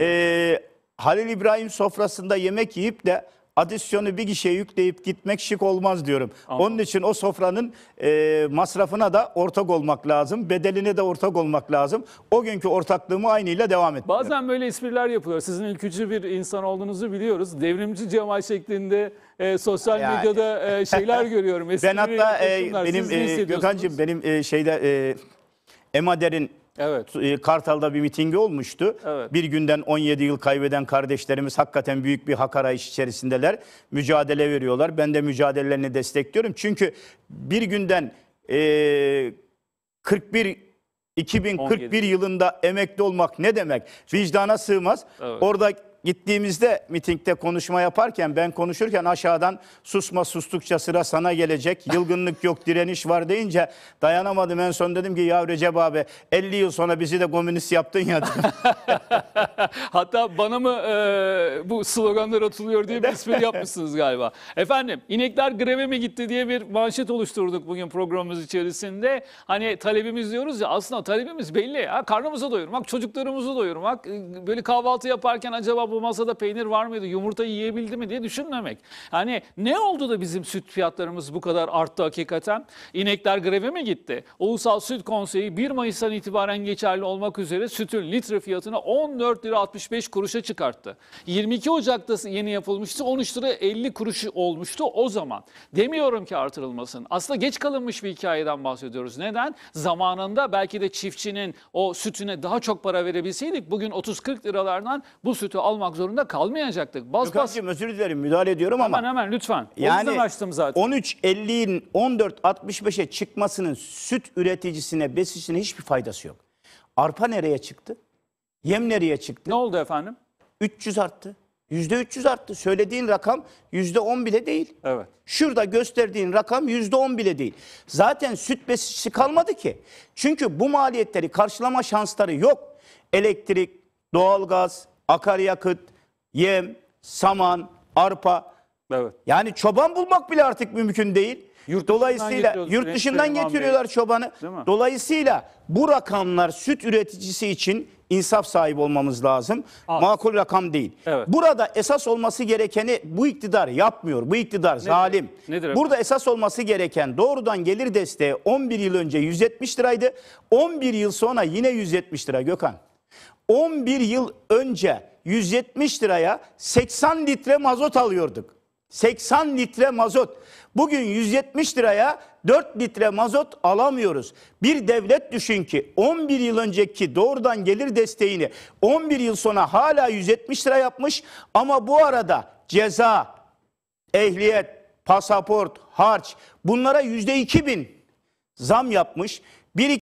e, Halil İbrahim sofrasında yemek yiyip de adisyonu bir kişiye yükleyip gitmek şık olmaz diyorum. Anladım. Onun için o sofranın e, masrafına da ortak olmak lazım. Bedeline de ortak olmak lazım. O günkü ortaklığımı aynıyla devam et. Bazen böyle espriler yapılıyor. Sizin ülkücü bir insan olduğunuzu biliyoruz. Devrimci Cemal şeklinde e, sosyal yani. medyada e, şeyler görüyorum. Esprileri ben hatta e, benim e, Gökhan'cığım benim e, şeyde e, Emader'in Evet. E, Kartal'da bir mitingi olmuştu. Evet. Bir günden 17 yıl kaybeden kardeşlerimiz hakikaten büyük bir hak arayış içerisindeler. Mücadele veriyorlar. Ben de mücadelelerini destekliyorum. Çünkü bir günden e, 41 2041 17. yılında emekli olmak ne demek? Vicdana sığmaz. Evet. Orada gittiğimizde mitingde konuşma yaparken ben konuşurken aşağıdan susma sustukça sıra sana gelecek. Yılgınlık yok direniş var deyince dayanamadım en son dedim ki ya Recep abi 50 yıl sonra bizi de komünist yaptın ya. Hatta bana mı e, bu sloganlar atılıyor diye bir espri yapmışsınız galiba. Efendim inekler greve mi gitti diye bir manşet oluşturduk bugün programımız içerisinde. Hani talebimiz diyoruz ya aslında talebimiz belli. Ha, karnımızı doyurmak, çocuklarımızı doyurmak, e, böyle kahvaltı yaparken acaba bu bu masada peynir var mıydı, yumurta yiyebildi mi diye düşünmemek. Hani ne oldu da bizim süt fiyatlarımız bu kadar arttı hakikaten? İnekler greve mi gitti? Ulusal Süt Konseyi 1 Mayıs'tan itibaren geçerli olmak üzere sütün litre fiyatını 14 lira 65 kuruşa çıkarttı. 22 Ocak'ta yeni yapılmıştı. 13 lira 50 kuruşu olmuştu o zaman. Demiyorum ki artırılmasın. Aslında geç kalınmış bir hikayeden bahsediyoruz. Neden? Zamanında belki de çiftçinin o sütüne daha çok para verebilseydik bugün 30-40 liralardan bu sütü al almak zorunda kalmayacaktık. Bas bas. özür dilerim müdahale ediyorum ama. Hemen hemen lütfen. Yani Yani açtım zaten. 13.50'nin 14.65'e çıkmasının süt üreticisine, besicine hiçbir faydası yok. Arpa nereye çıktı? Yem nereye çıktı? Ne oldu efendim? 300 arttı. %300 arttı. Söylediğin rakam %10 bile değil. Evet. Şurada gösterdiğin rakam %10 bile değil. Zaten süt besicisi kalmadı ki. Çünkü bu maliyetleri karşılama şansları yok. Elektrik, doğalgaz, akaryakıt, yem, saman, arpa. Evet. Yani çoban bulmak bile artık mümkün değil. Yurt Dolayısıyla yurt dışından getiriyorlar çobanı. Dolayısıyla bu rakamlar süt üreticisi için insaf sahibi olmamız lazım. Az. Makul rakam değil. Evet. Burada esas olması gerekeni bu iktidar yapmıyor. Bu iktidar Nedir? zalim. Nedir Burada esas olması gereken doğrudan gelir desteği 11 yıl önce 170 liraydı. 11 yıl sonra yine 170 lira Gökhan. 11 yıl önce 170 liraya 80 litre mazot alıyorduk. 80 litre mazot. Bugün 170 liraya 4 litre mazot alamıyoruz. Bir devlet düşün ki 11 yıl önceki doğrudan gelir desteğini 11 yıl sonra hala 170 lira yapmış ama bu arada ceza, ehliyet, pasaport, harç bunlara %2000 zam yapmış. Bir